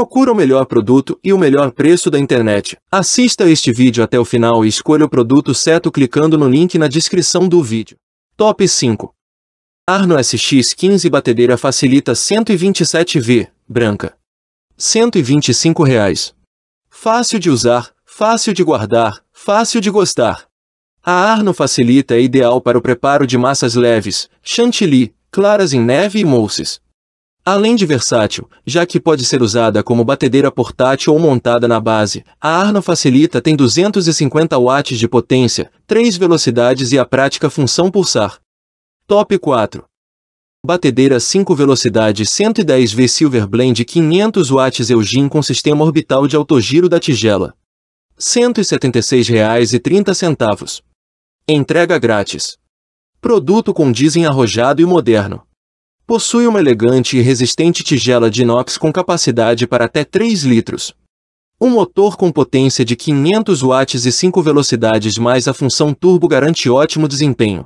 Procura o melhor produto e o melhor preço da internet. Assista este vídeo até o final e escolha o produto certo clicando no link na descrição do vídeo. Top 5 Arno SX15 Batedeira facilita 127V, branca. R$ 125. Reais. Fácil de usar, fácil de guardar, fácil de gostar. A Arno facilita é ideal para o preparo de massas leves, chantilly, claras em neve e mousses. Além de versátil, já que pode ser usada como batedeira portátil ou montada na base, a Arno Facilita tem 250 watts de potência, 3 velocidades e a prática função pulsar. Top 4. Batedeira 5 velocidade 110V Silver Blend 500 watts Eugene com sistema orbital de autogiro da tigela. R$ 176,30. Entrega grátis. Produto com diesel arrojado e moderno. Possui uma elegante e resistente tigela de inox com capacidade para até 3 litros. Um motor com potência de 500 watts e 5 velocidades mais a função turbo garante ótimo desempenho.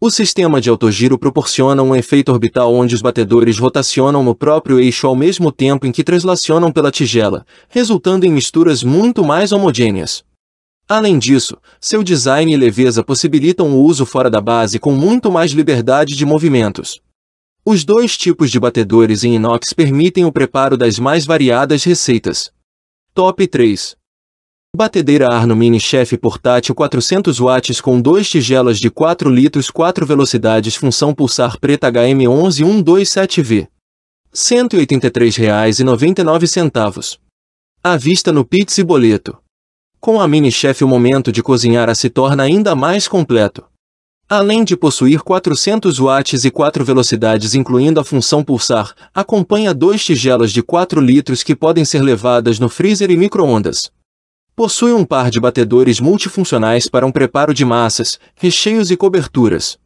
O sistema de autogiro proporciona um efeito orbital onde os batedores rotacionam no próprio eixo ao mesmo tempo em que translacionam pela tigela, resultando em misturas muito mais homogêneas. Além disso, seu design e leveza possibilitam o uso fora da base com muito mais liberdade de movimentos. Os dois tipos de batedores em inox permitem o preparo das mais variadas receitas. Top 3. Batedeira Arno Mini Chef portátil 400 watts com dois tigelas de 4 litros 4 velocidades função pulsar preta HM11127V. R$ 183,99. À vista no Pix e boleto. Com a Mini Chef o momento de cozinhar se torna ainda mais completo. Além de possuir 400 watts e 4 velocidades incluindo a função pulsar, acompanha dois tigelas de 4 litros que podem ser levadas no freezer e microondas. Possui um par de batedores multifuncionais para um preparo de massas, recheios e coberturas.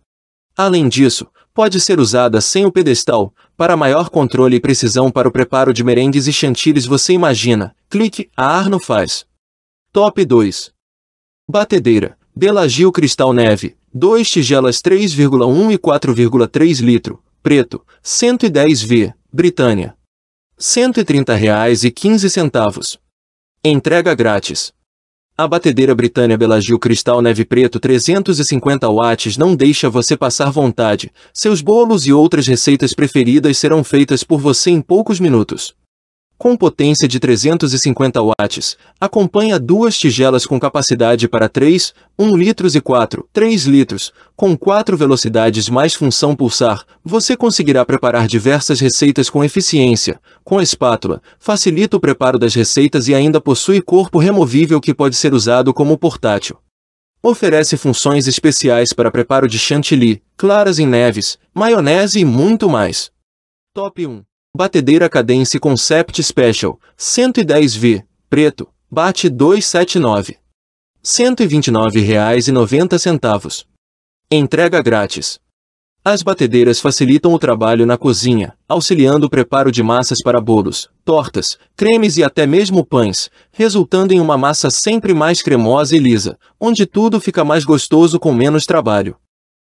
Além disso, pode ser usada sem o pedestal, para maior controle e precisão para o preparo de merengues e chantilles você imagina. Clique, a Arno faz. Top 2. Batedeira, Delagio Cristal Neve, 2 tigelas 3,1 e 4,3 litro, preto, 110 V, Britânia. R$ 130,15. Entrega grátis. A batedeira Britânia Belagio Cristal Neve Preto 350 watts não deixa você passar vontade. Seus bolos e outras receitas preferidas serão feitas por você em poucos minutos com potência de 350 watts, acompanha duas tigelas com capacidade para 3, 1 litros e 4, 3 litros, com 4 velocidades mais função pulsar, você conseguirá preparar diversas receitas com eficiência. Com a espátula, facilita o preparo das receitas e ainda possui corpo removível que pode ser usado como portátil. Oferece funções especiais para preparo de chantilly, claras em neves, maionese e muito mais. Top 1 Batedeira Cadence Concept Special, 110V, preto, bate 279. R$ 129,90. Entrega grátis. As batedeiras facilitam o trabalho na cozinha, auxiliando o preparo de massas para bolos, tortas, cremes e até mesmo pães, resultando em uma massa sempre mais cremosa e lisa, onde tudo fica mais gostoso com menos trabalho.